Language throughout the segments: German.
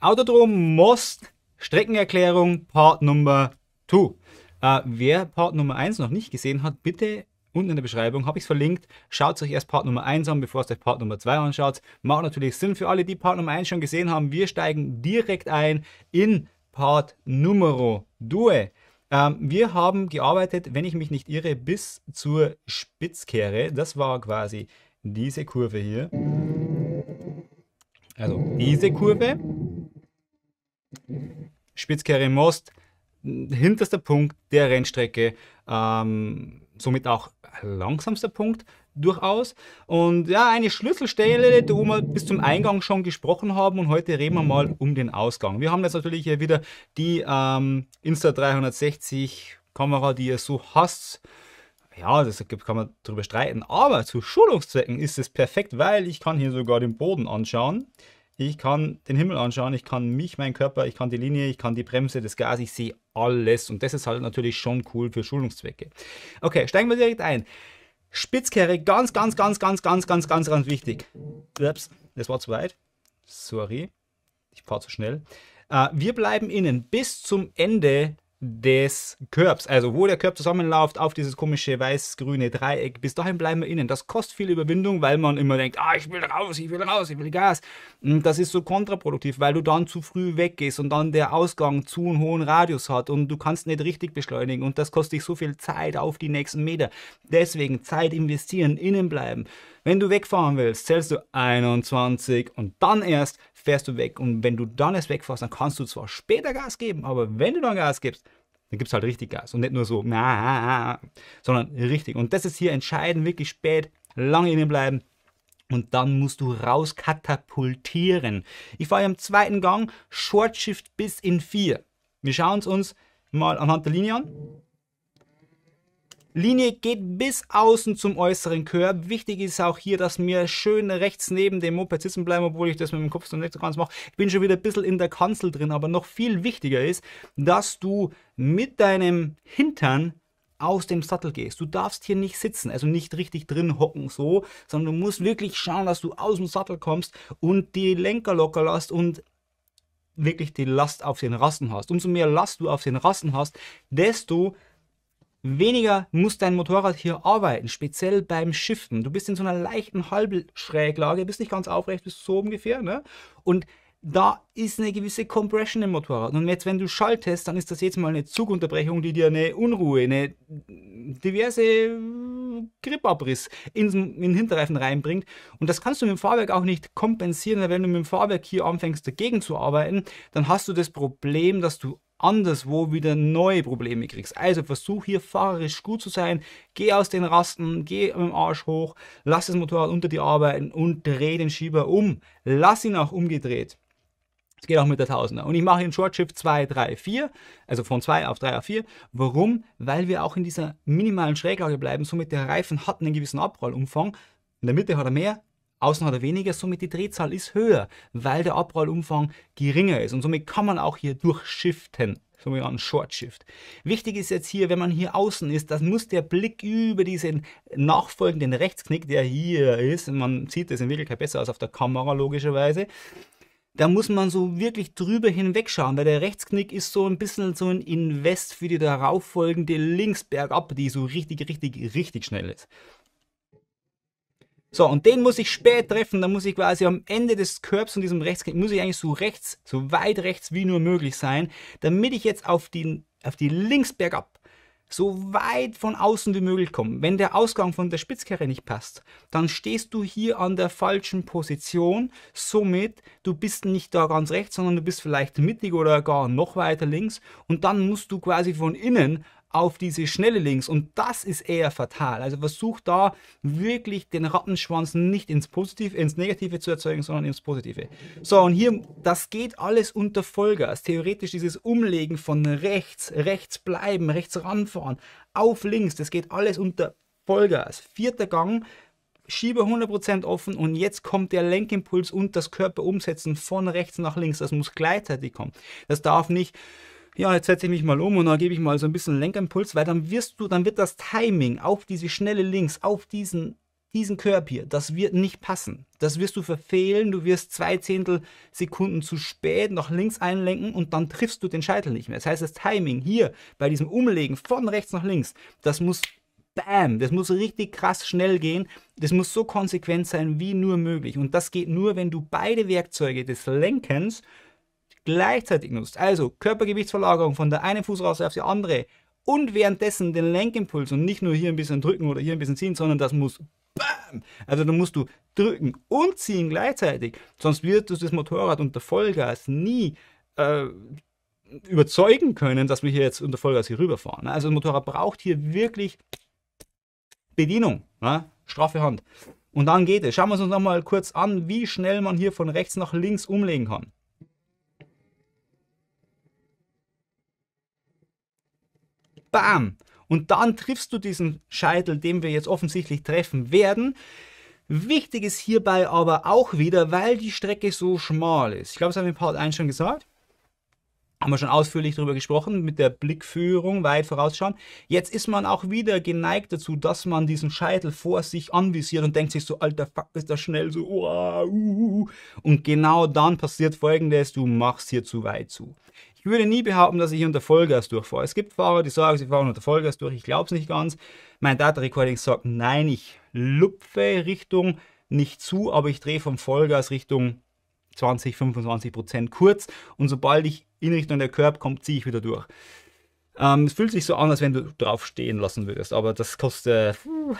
Autodrom Most Streckenerklärung Part Nummer 2. Äh, wer Part Nummer 1 noch nicht gesehen hat, bitte unten in der Beschreibung habe ich es verlinkt. Schaut euch erst Part Nummer 1 an, bevor es euch Part Nummer 2 anschaut. Macht natürlich Sinn für alle, die Part Nummer 1 schon gesehen haben. Wir steigen direkt ein in Part Numero 2. Ähm, wir haben gearbeitet, wenn ich mich nicht irre, bis zur Spitzkehre. Das war quasi diese Kurve hier. Also diese Kurve. Spitzkehre Most, hinterster Punkt der Rennstrecke, ähm, somit auch langsamster Punkt durchaus. Und ja, eine Schlüsselstelle, die wir bis zum Eingang schon gesprochen haben und heute reden wir mal um den Ausgang. Wir haben jetzt natürlich hier wieder die ähm, Insta360 Kamera, die ihr so hasst. Ja, das kann man darüber streiten, aber zu Schulungszwecken ist es perfekt, weil ich kann hier sogar den Boden anschauen. Ich kann den Himmel anschauen, ich kann mich, meinen Körper, ich kann die Linie, ich kann die Bremse, das Gas, ich sehe alles. Und das ist halt natürlich schon cool für Schulungszwecke. Okay, steigen wir direkt ein. Spitzkehre, ganz, ganz, ganz, ganz, ganz, ganz, ganz, ganz wichtig. Ups, das war zu weit. Sorry, ich fahre zu schnell. Äh, wir bleiben innen bis zum Ende des Körbs. Also wo der Körb zusammenläuft auf dieses komische weiß-grüne Dreieck, bis dahin bleiben wir innen. Das kostet viel Überwindung, weil man immer denkt, ah, ich will raus, ich will raus, ich will Gas. Und das ist so kontraproduktiv, weil du dann zu früh weggehst und dann der Ausgang zu einen hohen Radius hat und du kannst nicht richtig beschleunigen und das kostet dich so viel Zeit auf die nächsten Meter. Deswegen Zeit investieren, innen bleiben. Wenn du wegfahren willst, zählst du 21 und dann erst fährst du weg. Und wenn du dann erst wegfährst, dann kannst du zwar später Gas geben, aber wenn du dann Gas gibst, dann gibst halt richtig Gas. Und nicht nur so, na, sondern richtig. Und das ist hier entscheidend, wirklich spät, lange innen bleiben. Und dann musst du raus katapultieren. Ich fahre im zweiten Gang Short Shift bis in 4. Wir schauen es uns mal anhand der Linie an. Linie geht bis außen zum äußeren Körb. Wichtig ist auch hier, dass mir schön rechts neben dem Moped sitzen bleiben, obwohl ich das mit dem Kopf so nicht so ganz mache. Ich bin schon wieder ein bisschen in der Kanzel drin, aber noch viel wichtiger ist, dass du mit deinem Hintern aus dem Sattel gehst. Du darfst hier nicht sitzen, also nicht richtig drin hocken so, sondern du musst wirklich schauen, dass du aus dem Sattel kommst und die Lenker locker lässt und wirklich die Last auf den Rassen hast. Umso mehr Last du auf den Rassen hast, desto Weniger muss dein Motorrad hier arbeiten, speziell beim Shiften. Du bist in so einer leichten Halbschräglage, bist nicht ganz aufrecht, bist so ungefähr. Ne? Und da ist eine gewisse Compression im Motorrad. Und jetzt, wenn du schaltest, dann ist das jetzt mal eine Zugunterbrechung, die dir eine Unruhe, eine diverse Gripabriss in den Hinterreifen reinbringt. Und das kannst du mit dem Fahrwerk auch nicht kompensieren, weil wenn du mit dem Fahrwerk hier anfängst, dagegen zu arbeiten, dann hast du das Problem, dass du anderswo wieder neue Probleme kriegst. Also versuch hier fahrerisch gut zu sein, geh aus den Rasten, geh mit dem Arsch hoch, lass das Motorrad unter dir arbeiten und dreh den Schieber um. Lass ihn auch umgedreht. Es geht auch mit der Tausender. Und ich mache den Short Shift 2, 3, 4, also von 2 auf 3 auf 4. Warum? Weil wir auch in dieser minimalen Schräglage bleiben. Somit der Reifen hat einen gewissen Abrollumfang. In der Mitte hat er mehr, Außen hat er weniger, somit die Drehzahl ist höher, weil der Abrollumfang geringer ist. Und somit kann man auch hier durchshiften. durchschiften sogenannten Short Shift. Wichtig ist jetzt hier, wenn man hier außen ist, dann muss der Blick über diesen nachfolgenden Rechtsknick, der hier ist, man sieht das in Wirklichkeit besser als auf der Kamera logischerweise, da muss man so wirklich drüber hinwegschauen, weil der Rechtsknick ist so ein bisschen so ein Invest für die darauffolgende links bergab, die so richtig, richtig, richtig schnell ist. So, und den muss ich spät treffen, dann muss ich quasi am Ende des Körbs und diesem Rechtsknick, muss ich eigentlich so rechts, so weit rechts wie nur möglich sein, damit ich jetzt auf die, auf die links bergab so weit von außen wie möglich komme. Wenn der Ausgang von der Spitzkehre nicht passt, dann stehst du hier an der falschen Position. Somit, du bist nicht da ganz rechts, sondern du bist vielleicht mittig oder gar noch weiter links. Und dann musst du quasi von innen auf diese schnelle Links und das ist eher fatal. Also versucht da wirklich den Rattenschwanz nicht ins Positive, ins Negative zu erzeugen, sondern ins Positive. So, und hier, das geht alles unter Vollgas. Theoretisch dieses Umlegen von rechts, rechts bleiben, rechts ranfahren, auf links, das geht alles unter Vollgas. Vierter Gang, Schieber 100% offen und jetzt kommt der Lenkimpuls und das Körper umsetzen von rechts nach links. Das muss gleichzeitig kommen. Das darf nicht ja, jetzt setze ich mich mal um und dann gebe ich mal so ein bisschen Lenkimpuls, weil dann wirst du, dann wird das Timing auf diese schnelle Links, auf diesen, diesen Curb hier, das wird nicht passen. Das wirst du verfehlen, du wirst zwei Zehntel Sekunden zu spät nach links einlenken und dann triffst du den Scheitel nicht mehr. Das heißt, das Timing hier bei diesem Umlegen von rechts nach links, das muss bam, das muss richtig krass schnell gehen. Das muss so konsequent sein wie nur möglich. Und das geht nur, wenn du beide Werkzeuge des Lenkens gleichzeitig nutzt, also Körpergewichtsverlagerung von der einen Fußrasse auf die andere und währenddessen den Lenkimpuls und nicht nur hier ein bisschen drücken oder hier ein bisschen ziehen, sondern das muss BAM! Also da musst du drücken und ziehen gleichzeitig, sonst wird du das Motorrad unter Vollgas nie äh, überzeugen können, dass wir hier jetzt unter Vollgas hier rüberfahren. Ne? Also das Motorrad braucht hier wirklich Bedienung, ne? straffe Hand. Und dann geht es. Schauen wir uns nochmal kurz an, wie schnell man hier von rechts nach links umlegen kann. bam. Und dann triffst du diesen Scheitel, den wir jetzt offensichtlich treffen werden. Wichtig ist hierbei aber auch wieder, weil die Strecke so schmal ist. Ich glaube, das haben wir in Part 1 schon gesagt. Haben wir schon ausführlich darüber gesprochen, mit der Blickführung weit vorausschauen. Jetzt ist man auch wieder geneigt dazu, dass man diesen Scheitel vor sich anvisiert und denkt sich so, alter Fuck, ist das schnell so. Uh, uh, uh. Und genau dann passiert folgendes, du machst hier zu weit zu. Ich würde nie behaupten, dass ich unter Vollgas durchfahre. Es gibt Fahrer, die sagen, sie fahren unter Vollgas durch. Ich glaube es nicht ganz. Mein Data Recording sagt, nein, ich lupfe Richtung nicht zu, aber ich drehe vom Vollgas Richtung 20, 25 Prozent kurz. Und sobald ich in Richtung der Curb komme, ziehe ich wieder durch. Ähm, es fühlt sich so an, als wenn du drauf stehen lassen würdest, aber das kostet uh,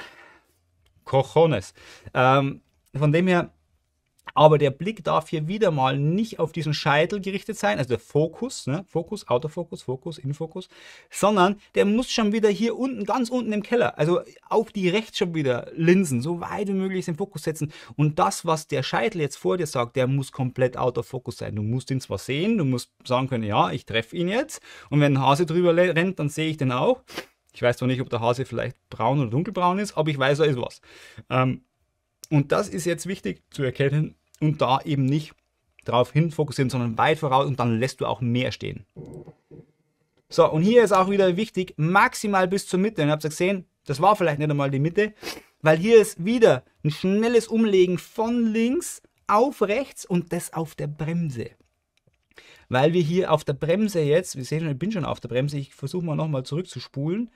Cojones. Ähm, von dem her, aber der Blick darf hier wieder mal nicht auf diesen Scheitel gerichtet sein, also der Fokus, ne? Fokus, Autofokus, Fokus, Infokus, sondern der muss schon wieder hier unten, ganz unten im Keller, also auf die rechts schon wieder Linsen, so weit wie möglich den Fokus setzen. Und das, was der Scheitel jetzt vor dir sagt, der muss komplett Autofokus sein. Du musst ihn zwar sehen, du musst sagen können, ja, ich treffe ihn jetzt. Und wenn ein Hase drüber rennt, dann sehe ich den auch. Ich weiß zwar nicht, ob der Hase vielleicht braun oder dunkelbraun ist, aber ich weiß, er ist was. Ähm, und das ist jetzt wichtig zu erkennen und da eben nicht drauf hin fokussieren, sondern weit voraus und dann lässt du auch mehr stehen. So, und hier ist auch wieder wichtig, maximal bis zur Mitte. Und ihr habt es gesehen, das war vielleicht nicht einmal die Mitte, weil hier ist wieder ein schnelles Umlegen von links auf rechts und das auf der Bremse. Weil wir hier auf der Bremse jetzt, wir sehen schon, ich bin schon auf der Bremse, ich versuche mal nochmal zurückzuspulen.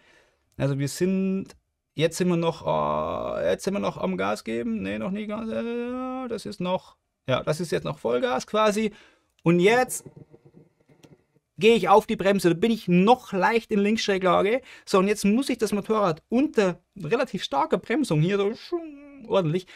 Also wir sind Jetzt sind wir noch, oh, jetzt sind wir noch am Gas geben. Nee, noch nie Gas. Ja, äh, das ist noch, ja, das ist jetzt noch Vollgas quasi. Und jetzt gehe ich auf die Bremse, da bin ich noch leicht in Linksschräglage. So, und jetzt muss ich das Motorrad unter relativ starker Bremsung hier so ordentlich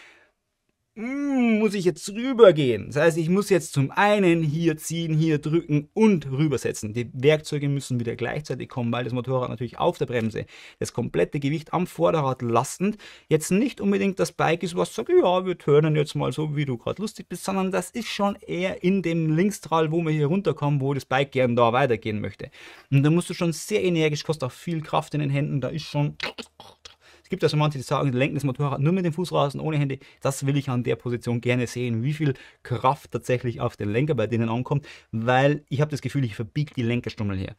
hm, muss ich jetzt rübergehen. Das heißt, ich muss jetzt zum einen hier ziehen, hier drücken und rübersetzen. Die Werkzeuge müssen wieder gleichzeitig kommen, weil das Motorrad natürlich auf der Bremse das komplette Gewicht am Vorderrad lastend jetzt nicht unbedingt das Bike ist, was sagt, ja, wir turnen jetzt mal so, wie du gerade lustig bist, sondern das ist schon eher in dem Linkstrahl, wo wir hier runterkommen, wo das Bike gerne da weitergehen möchte. Und da musst du schon sehr energisch, kostet auch viel Kraft in den Händen, da ist schon es gibt ja schon manche, die sagen, lenken das Motorrad nur mit dem Fußrasen, ohne Hände. Das will ich an der Position gerne sehen, wie viel Kraft tatsächlich auf den Lenker bei denen ankommt, weil ich habe das Gefühl, ich verbiege die Lenkerstummel her.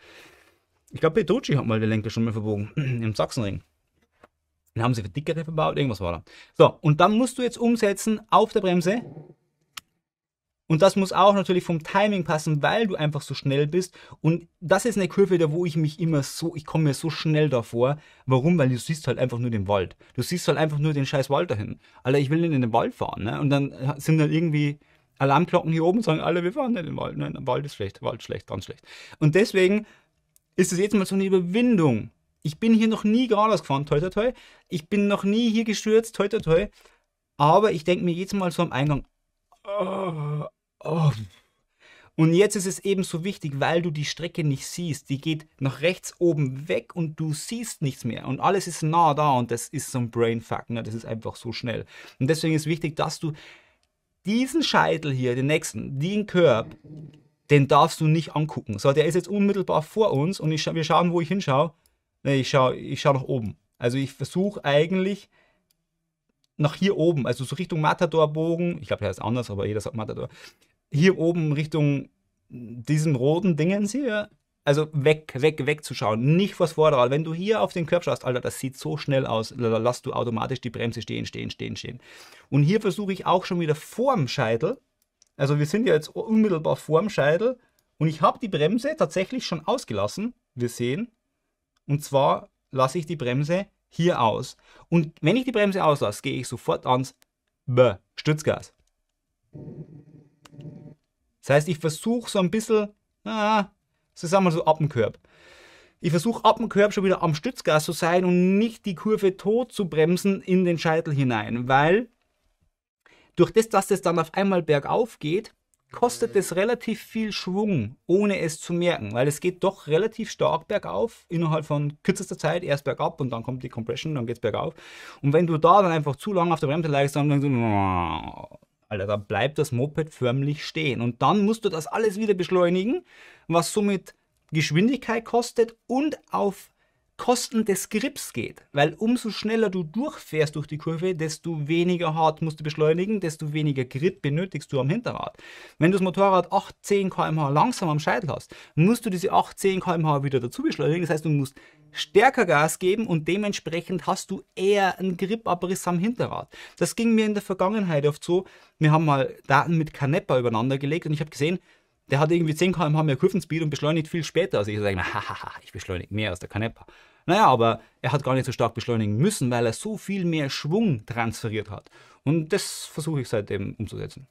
Ich glaube, Petrucci hat mal die Lenkerstummel verbogen im Sachsenring. Dann haben sie für dickere verbaut, irgendwas war da. So, und dann musst du jetzt umsetzen auf der Bremse und das muss auch natürlich vom Timing passen, weil du einfach so schnell bist. Und das ist eine Kurve, da wo ich mich immer so, ich komme mir so schnell davor. Warum? Weil du siehst halt einfach nur den Wald. Du siehst halt einfach nur den scheiß Wald dahin. Alter, ich will nicht in den Wald fahren. Ne? Und dann äh, sind dann irgendwie Alarmglocken hier oben und sagen, alle, wir fahren nicht in den Wald. Nein, Wald ist schlecht, Wald ist schlecht, ganz schlecht. Und deswegen ist es jetzt mal so eine Überwindung. Ich bin hier noch nie geradeaus gefahren, toi, toi, toi. Ich bin noch nie hier gestürzt, toi, toi, toi. Aber ich denke mir jetzt mal so am Eingang, oh, Oh. Und jetzt ist es eben so wichtig, weil du die Strecke nicht siehst. Die geht nach rechts oben weg und du siehst nichts mehr. Und alles ist nah da und das ist so ein Brainfuck. Ne? Das ist einfach so schnell. Und deswegen ist wichtig, dass du diesen Scheitel hier, den nächsten, den Körb, den darfst du nicht angucken. So, der ist jetzt unmittelbar vor uns und ich, wir schauen, wo ich hinschaue. Ne, ich schaue ich schau nach oben. Also ich versuche eigentlich nach hier oben, also so Richtung Matador-Bogen. Ich glaube, der ist anders, aber jeder sagt Matador hier oben Richtung diesem roten Dingens hier, also weg, weg, weg zu schauen, nicht vors Vorderrad. Wenn du hier auf den Körper schaust, Alter, das sieht so schnell aus, da lass du automatisch die Bremse stehen, stehen, stehen, stehen. Und hier versuche ich auch schon wieder vorm Scheitel, also wir sind ja jetzt unmittelbar vorm Scheitel und ich habe die Bremse tatsächlich schon ausgelassen, wir sehen, und zwar lasse ich die Bremse hier aus. Und wenn ich die Bremse auslasse, gehe ich sofort ans B, Stützgas. Das heißt, ich versuche so ein bisschen, ah, so sagen wir so, ab dem Körb. Ich versuche ab dem Körb schon wieder am Stützgas zu sein und nicht die Kurve tot zu bremsen in den Scheitel hinein, weil durch das, dass es das dann auf einmal bergauf geht, kostet es relativ viel Schwung, ohne es zu merken, weil es geht doch relativ stark bergauf, innerhalb von kürzester Zeit, erst bergab und dann kommt die Compression, dann geht es bergauf. Und wenn du da dann einfach zu lange auf der Bremse leidest, dann denkst du, Alter, da bleibt das Moped förmlich stehen. Und dann musst du das alles wieder beschleunigen, was somit Geschwindigkeit kostet und auf Kosten des Grips geht. Weil umso schneller du durchfährst durch die Kurve, desto weniger hart musst du beschleunigen, desto weniger Grip benötigst du am Hinterrad. Wenn du das Motorrad 8, 10 km/h langsam am Scheitel hast, musst du diese 8, 10 km/h wieder dazu beschleunigen. Das heißt, du musst stärker Gas geben und dementsprechend hast du eher einen Gripabriss am Hinterrad. Das ging mir in der Vergangenheit oft so. Wir haben mal Daten mit Canepa übereinander gelegt und ich habe gesehen, der hat irgendwie 10 km/h mehr Kurvenspeed und beschleunigt viel später. Also ich sage mir, hahaha, ich beschleunige mehr als der Canepa. Naja, aber er hat gar nicht so stark beschleunigen müssen, weil er so viel mehr Schwung transferiert hat. Und das versuche ich seitdem umzusetzen.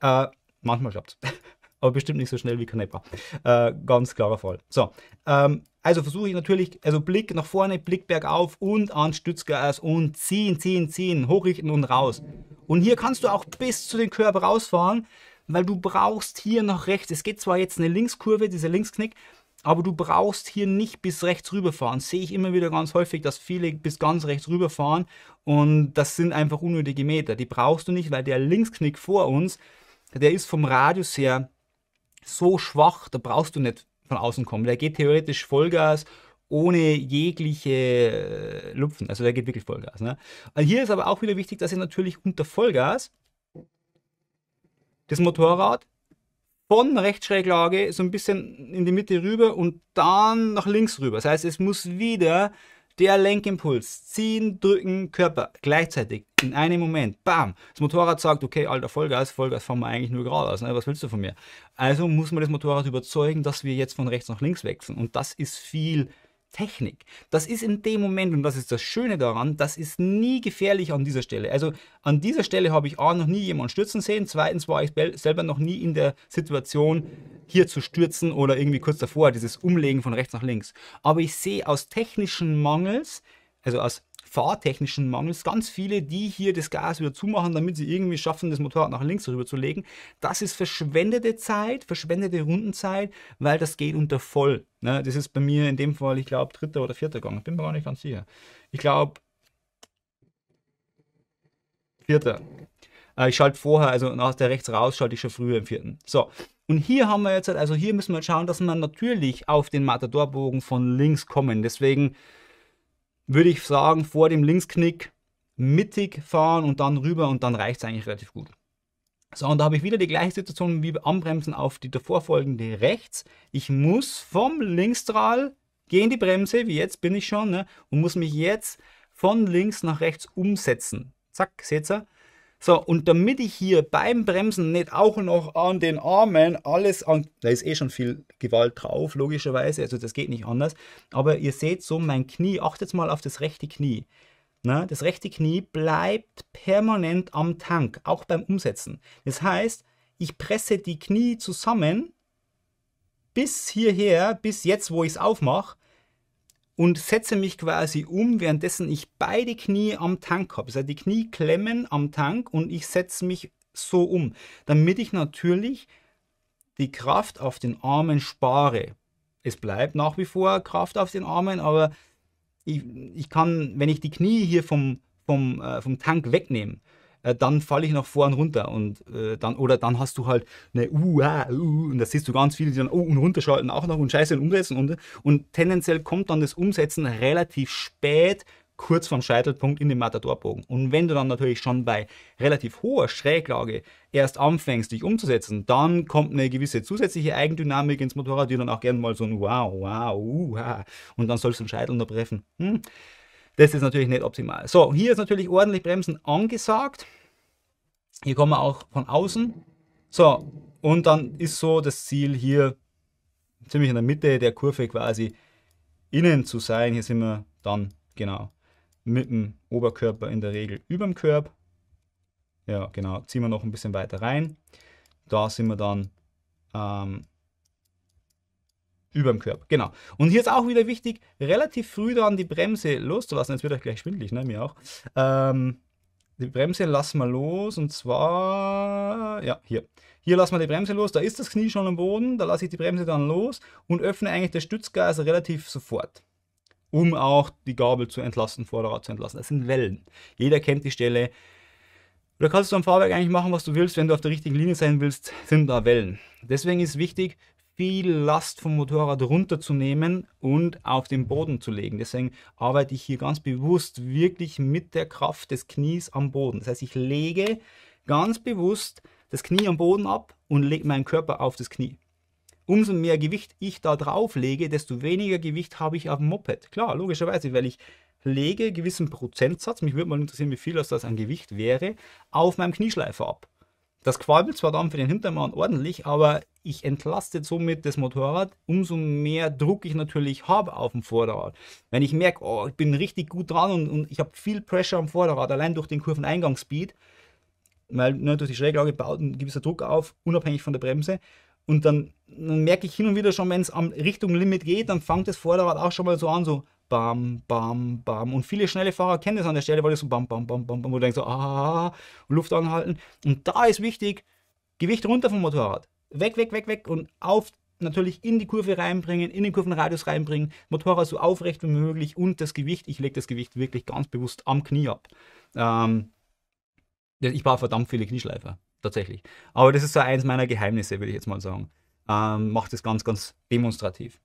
Äh, manchmal klappt aber bestimmt nicht so schnell wie Canepa. Äh, ganz klarer Fall. So, ähm, also versuche ich natürlich, also Blick nach vorne, Blick bergauf und an Stützgas und ziehen, ziehen, ziehen, hochrichten und raus. Und hier kannst du auch bis zu den Körper rausfahren, weil du brauchst hier nach rechts. Es geht zwar jetzt eine Linkskurve, dieser Linksknick, aber du brauchst hier nicht bis rechts rüberfahren. Sehe ich immer wieder ganz häufig, dass viele bis ganz rechts rüberfahren und das sind einfach unnötige Meter. Die brauchst du nicht, weil der Linksknick vor uns, der ist vom Radius her so schwach, da brauchst du nicht von außen kommen. Der geht theoretisch Vollgas ohne jegliche äh, Lupfen. Also der geht wirklich Vollgas. Ne? Hier ist aber auch wieder wichtig, dass ihr natürlich unter Vollgas das Motorrad von Rechtschräglage so ein bisschen in die Mitte rüber und dann nach links rüber. Das heißt, es muss wieder der Lenkimpuls, ziehen, drücken, Körper, gleichzeitig, in einem Moment, bam. Das Motorrad sagt, okay, alter Vollgas, Vollgas fahren wir eigentlich nur geradeaus, ne? was willst du von mir? Also muss man das Motorrad überzeugen, dass wir jetzt von rechts nach links wechseln. Und das ist viel Technik. Das ist in dem Moment, und das ist das Schöne daran, das ist nie gefährlich an dieser Stelle. Also an dieser Stelle habe ich A, noch nie jemanden stürzen sehen, zweitens war ich selber noch nie in der Situation, hier zu stürzen oder irgendwie kurz davor, dieses Umlegen von rechts nach links. Aber ich sehe aus technischen Mangels, also aus fahrtechnischen Mangels ganz viele, die hier das Gas wieder zumachen, damit sie irgendwie schaffen, das Motorrad nach links rüber zu legen. Das ist verschwendete Zeit, verschwendete Rundenzeit, weil das geht unter voll. Ne? Das ist bei mir in dem Fall, ich glaube, dritter oder vierter Gang. Bin mir gar nicht ganz sicher. Ich glaube, vierter. Äh, ich schalte vorher, also nach der rechts raus, schalte ich schon früher im vierten. So, und hier haben wir jetzt, also hier müssen wir schauen, dass wir natürlich auf den Matadorbogen von links kommen. Deswegen würde ich sagen, vor dem Linksknick mittig fahren und dann rüber und dann reicht es eigentlich relativ gut. So, und da habe ich wieder die gleiche Situation wie beim Anbremsen auf die davorfolgende rechts. Ich muss vom Linksstrahl gehen die Bremse, wie jetzt bin ich schon, ne, und muss mich jetzt von links nach rechts umsetzen. Zack, seht ihr? So, und damit ich hier beim Bremsen nicht auch noch an den Armen alles an. Da ist eh schon viel Gewalt drauf, logischerweise, also das geht nicht anders. Aber ihr seht so, mein Knie, achtet mal auf das rechte Knie. Na, das rechte Knie bleibt permanent am Tank, auch beim Umsetzen. Das heißt, ich presse die Knie zusammen bis hierher, bis jetzt, wo ich es aufmache und setze mich quasi um, währenddessen ich beide Knie am Tank habe. Das heißt, die Knie klemmen am Tank und ich setze mich so um, damit ich natürlich die Kraft auf den Armen spare. Es bleibt nach wie vor Kraft auf den Armen, aber ich, ich kann, wenn ich die Knie hier vom, vom, äh, vom Tank wegnehme, äh, dann falle ich nach vorn runter. Und äh, dann, oder dann hast du halt eine uh, uh, uh und da siehst du ganz viele, die dann oh, und runterschalten auch noch und scheiße und umsetzen und, und tendenziell kommt dann das Umsetzen relativ spät, kurz vorm Scheitelpunkt in den Matadorbogen. Und wenn du dann natürlich schon bei relativ hoher Schräglage erst anfängst, dich umzusetzen, dann kommt eine gewisse zusätzliche Eigendynamik ins Motorrad, die dann auch gerne mal so ein Wow, wow, uh, und dann sollst du den Scheitel noch treffen. Hm. Das ist natürlich nicht optimal. So, hier ist natürlich ordentlich Bremsen angesagt. Hier kommen wir auch von außen. So, und dann ist so das Ziel hier ziemlich in der Mitte der Kurve quasi innen zu sein. Hier sind wir dann genau mit dem Oberkörper in der Regel über dem Körper. Ja, genau. Ziehen wir noch ein bisschen weiter rein. Da sind wir dann ähm, über dem Körper. Genau. Und hier ist auch wieder wichtig, relativ früh dann die Bremse loszulassen. Jetzt wird euch gleich schwindelig, ne? Mir auch. Ähm, die Bremse lassen wir los und zwar, ja, hier. Hier lassen wir die Bremse los, da ist das Knie schon am Boden, da lasse ich die Bremse dann los und öffne eigentlich das Stützgas relativ sofort, um auch die Gabel zu entlasten, Vorderrad zu entlasten. Das sind Wellen. Jeder kennt die Stelle. Da kannst du am Fahrwerk eigentlich machen, was du willst. Wenn du auf der richtigen Linie sein willst, sind da Wellen. Deswegen ist wichtig, viel Last vom Motorrad runterzunehmen und auf den Boden zu legen. Deswegen arbeite ich hier ganz bewusst wirklich mit der Kraft des Knies am Boden. Das heißt, ich lege ganz bewusst das Knie am Boden ab und lege meinen Körper auf das Knie. Umso mehr Gewicht ich da drauf lege, desto weniger Gewicht habe ich auf dem Moped. Klar, logischerweise, weil ich lege gewissen Prozentsatz, mich würde mal interessieren, wie viel das an Gewicht wäre, auf meinem Knieschleifer ab. Das qualmt zwar dann für den Hintermann ordentlich, aber ich entlaste somit das Motorrad, umso mehr Druck ich natürlich habe auf dem Vorderrad. Wenn ich merke, oh, ich bin richtig gut dran und, und ich habe viel Pressure am Vorderrad, allein durch den Kurveneingangsspeed, weil ne, durch die Schräglage baut ein gewisser Druck auf, unabhängig von der Bremse. Und dann, dann merke ich hin und wieder schon, wenn es Richtung Limit geht, dann fängt das Vorderrad auch schon mal so an, so bam, bam, bam. Und viele schnelle Fahrer kennen das an der Stelle, weil das so bam, bam, bam, bam, bam, wo du denkst so, ah, Luft anhalten. Und da ist wichtig, Gewicht runter vom Motorrad weg, weg, weg, weg und auf natürlich in die Kurve reinbringen, in den Kurvenradius reinbringen, Motorrad so aufrecht wie möglich und das Gewicht, ich lege das Gewicht wirklich ganz bewusst am Knie ab. Ähm, ich brauche verdammt viele Knieschleifer, tatsächlich. Aber das ist so eins meiner Geheimnisse, würde ich jetzt mal sagen. Ähm, macht das ganz, ganz demonstrativ.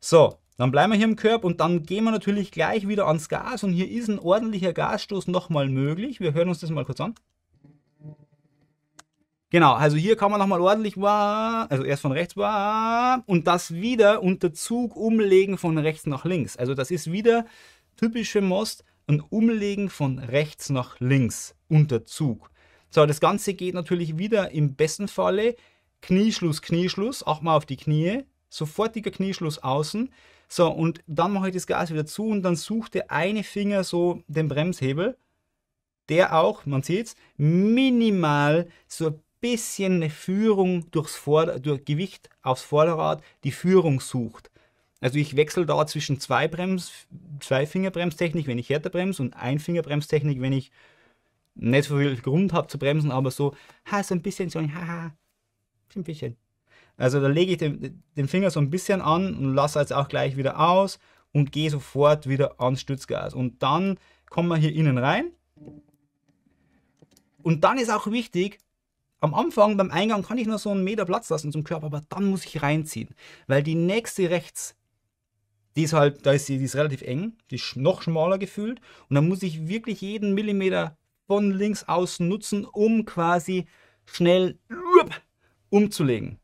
So, dann bleiben wir hier im Körb und dann gehen wir natürlich gleich wieder ans Gas und hier ist ein ordentlicher Gasstoß nochmal möglich. Wir hören uns das mal kurz an. Genau, also hier kann man nochmal ordentlich war, also erst von rechts war und das wieder unter Zug umlegen von rechts nach links. Also das ist wieder typische Most, ein Umlegen von rechts nach links unter Zug. So, das Ganze geht natürlich wieder im besten Falle Knieschluss, Knieschluss, auch mal auf die Knie, sofortiger Knieschluss außen. So, und dann mache ich das Gas wieder zu und dann sucht der eine Finger so den Bremshebel, der auch, man sieht es, minimal so ein bisschen eine Führung durchs Vor durch Gewicht aufs Vorderrad die Führung sucht. Also ich wechsle da zwischen zwei Brems, zwei Fingerbremstechnik, wenn ich härter bremse und ein Fingerbremstechnik, wenn ich nicht so viel Grund habe zu bremsen, aber so, ha, so ein bisschen, so ein, haha, ein bisschen. Also da lege ich den, den Finger so ein bisschen an und lasse jetzt auch gleich wieder aus und gehe sofort wieder ans Stützgas. Und dann kommen wir hier innen rein. Und dann ist auch wichtig, am Anfang beim Eingang kann ich nur so einen Meter Platz lassen zum Körper, aber dann muss ich reinziehen, weil die nächste rechts, die ist halt, da ist sie ist relativ eng, die ist noch schmaler gefühlt und dann muss ich wirklich jeden Millimeter von links aus nutzen, um quasi schnell umzulegen.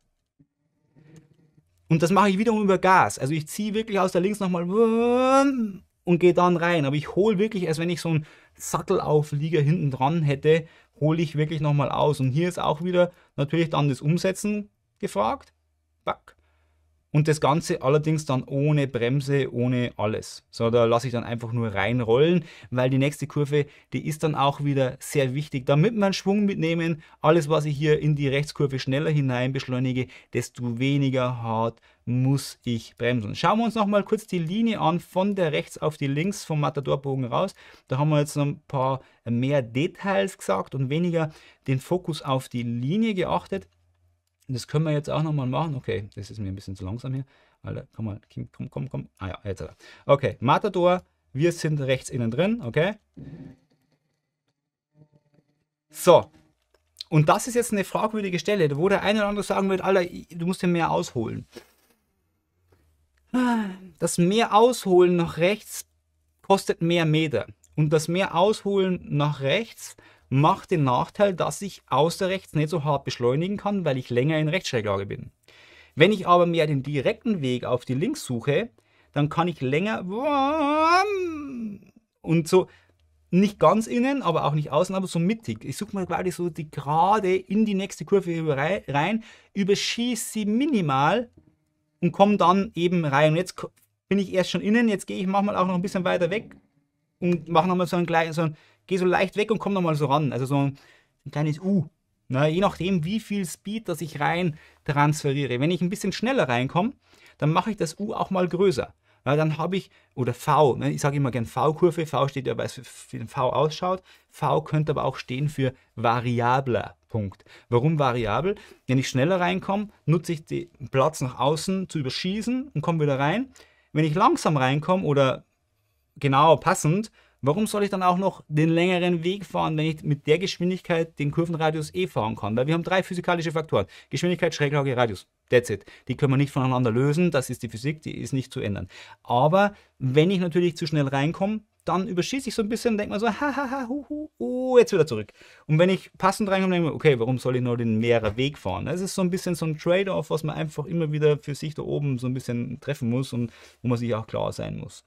Und das mache ich wiederum über Gas. Also ich ziehe wirklich aus der links nochmal und gehe dann rein. Aber ich hole wirklich, als wenn ich so einen Sattelauflieger hinten dran hätte, hole ich wirklich nochmal aus. Und hier ist auch wieder natürlich dann das Umsetzen gefragt. Back. Und das Ganze allerdings dann ohne Bremse, ohne alles. So, da lasse ich dann einfach nur reinrollen, weil die nächste Kurve, die ist dann auch wieder sehr wichtig. Damit man Schwung mitnehmen, alles was ich hier in die Rechtskurve schneller hinein beschleunige, desto weniger hart muss ich bremsen. Schauen wir uns nochmal kurz die Linie an, von der rechts auf die links vom Matadorbogen raus. Da haben wir jetzt noch ein paar mehr Details gesagt und weniger den Fokus auf die Linie geachtet das können wir jetzt auch nochmal machen. Okay, das ist mir ein bisschen zu langsam hier. Alter, komm mal, komm, komm, komm. Ah ja, jetzt. aber. Okay, Matador, wir sind rechts innen drin, okay? So. Und das ist jetzt eine fragwürdige Stelle, wo der eine oder andere sagen wird, Alter, du musst dir mehr ausholen. Das mehr ausholen nach rechts kostet mehr Meter. Und das mehr ausholen nach rechts macht den Nachteil, dass ich außer rechts nicht so hart beschleunigen kann, weil ich länger in Rechtsschräglage bin. Wenn ich aber mehr den direkten Weg auf die Links suche, dann kann ich länger und so nicht ganz innen, aber auch nicht außen, aber so mittig. Ich suche mir quasi so die gerade in die nächste Kurve rein, überschieße sie minimal und komme dann eben rein. Und jetzt bin ich erst schon innen, jetzt gehe ich manchmal auch noch ein bisschen weiter weg und mache nochmal so einen kleinen, so einen gehe so leicht weg und komme nochmal so ran. Also so ein, ein kleines U. Na, ne? je nachdem, wie viel Speed das ich rein transferiere. Wenn ich ein bisschen schneller reinkomme, dann mache ich das U auch mal größer. Na, dann habe ich, oder V, ne? ich sage immer gern V-Kurve, V steht ja, weil es für den V ausschaut. V könnte aber auch stehen für variabler Punkt. Warum variabel? Wenn ich schneller reinkomme, nutze ich den Platz nach außen zu überschießen und komme wieder rein. Wenn ich langsam reinkomme oder genau passend, Warum soll ich dann auch noch den längeren Weg fahren, wenn ich mit der Geschwindigkeit den Kurvenradius eh fahren kann? Weil wir haben drei physikalische Faktoren. Geschwindigkeit, Schräglage, Radius. That's it. Die können wir nicht voneinander lösen. Das ist die Physik, die ist nicht zu ändern. Aber wenn ich natürlich zu schnell reinkomme, dann überschieße ich so ein bisschen, und denke mir so, hahaha, hu, hu, hu, oh, jetzt wieder zurück. Und wenn ich passend reinkomme, denke ich mir, okay, warum soll ich nur den mehreren Weg fahren? Das ist so ein bisschen so ein Trade-off, was man einfach immer wieder für sich da oben so ein bisschen treffen muss und wo man sich auch klar sein muss.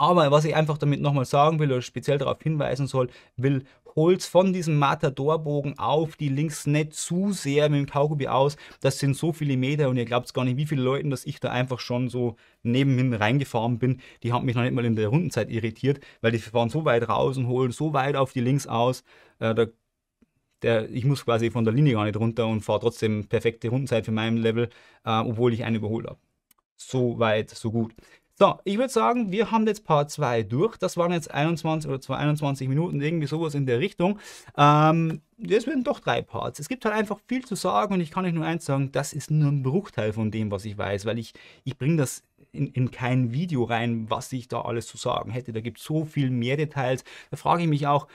Aber was ich einfach damit nochmal sagen will oder speziell darauf hinweisen soll, will, holt's von diesem Matadorbogen auf die Links nicht zu sehr mit dem Kaugummi aus. Das sind so viele Meter und ihr glaubt gar nicht, wie viele Leute, dass ich da einfach schon so neben mir reingefahren bin. Die haben mich noch nicht mal in der Rundenzeit irritiert, weil die fahren so weit raus und holen so weit auf die Links aus. Äh, da der, ich muss quasi von der Linie gar nicht runter und fahre trotzdem perfekte Rundenzeit für meinem Level, äh, obwohl ich einen überholt habe. So weit, so gut. So, ich würde sagen, wir haben jetzt Part 2 durch. Das waren jetzt 21 oder 21 Minuten, irgendwie sowas in der Richtung. Ähm, es werden doch drei Parts. Es gibt halt einfach viel zu sagen und ich kann euch nur eins sagen, das ist nur ein Bruchteil von dem, was ich weiß, weil ich, ich bringe das in, in, kein Video rein, was ich da alles zu sagen hätte. Da gibt es so viel mehr Details. Da frage ich mich auch,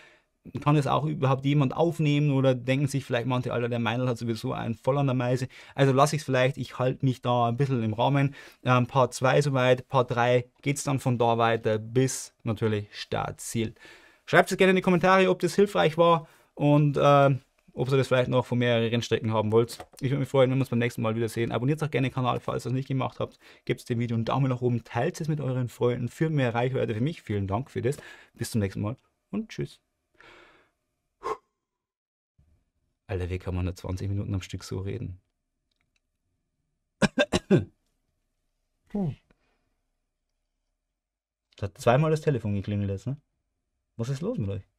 kann es auch überhaupt jemand aufnehmen oder denken sich vielleicht manche, Alter, der Meinl hat sowieso einen voll an der Meise. Also lasse ich es vielleicht, ich halte mich da ein bisschen im Rahmen. Ähm, Part 2 soweit, Part 3 geht es dann von da weiter bis natürlich Startziel. Schreibt es gerne in die Kommentare, ob das hilfreich war und äh, ob ihr das vielleicht noch von mehreren Rennstrecken haben wollt. Ich würde mich freuen, wenn wir uns beim nächsten Mal wiedersehen. Abonniert auch gerne den Kanal, falls ihr es nicht gemacht habt. Gebt dem Video einen Daumen nach oben, teilt es mit euren Freunden für mehr Reichweite für mich. Vielen Dank für das. Bis zum nächsten Mal und tschüss. Alter, wie kann man da 20 Minuten am Stück so reden? Hm. Das hat zweimal das Telefon geklingelt jetzt, ne? Was ist los mit euch?